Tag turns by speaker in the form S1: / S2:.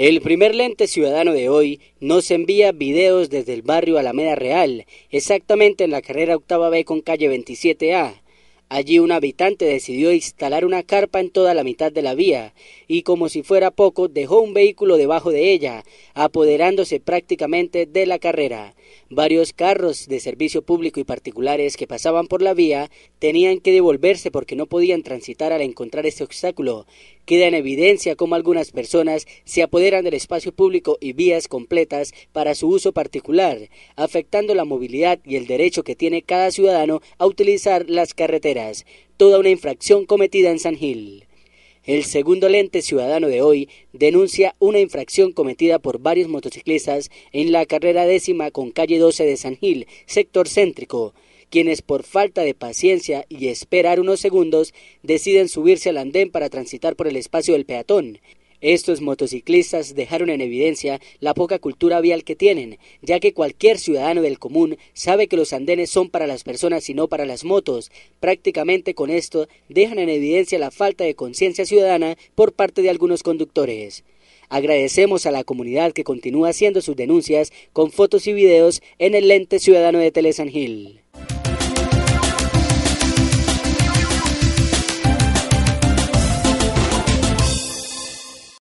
S1: El primer lente ciudadano de hoy nos envía videos desde el barrio Alameda Real, exactamente en la carrera octava B con calle 27A, Allí un habitante decidió instalar una carpa en toda la mitad de la vía y como si fuera poco dejó un vehículo debajo de ella, apoderándose prácticamente de la carrera. Varios carros de servicio público y particulares que pasaban por la vía tenían que devolverse porque no podían transitar al encontrar este obstáculo. Queda en evidencia cómo algunas personas se apoderan del espacio público y vías completas para su uso particular, afectando la movilidad y el derecho que tiene cada ciudadano a utilizar las carreteras toda una infracción cometida en San Gil. El segundo lente ciudadano de hoy denuncia una infracción cometida por varios motociclistas en la carrera décima con calle 12 de San Gil, sector céntrico, quienes por falta de paciencia y esperar unos segundos deciden subirse al andén para transitar por el espacio del peatón, estos motociclistas dejaron en evidencia la poca cultura vial que tienen, ya que cualquier ciudadano del común sabe que los andenes son para las personas y no para las motos. Prácticamente con esto dejan en evidencia la falta de conciencia ciudadana por parte de algunos conductores. Agradecemos a la comunidad que continúa haciendo sus denuncias con fotos y videos en el lente ciudadano de Telesangil.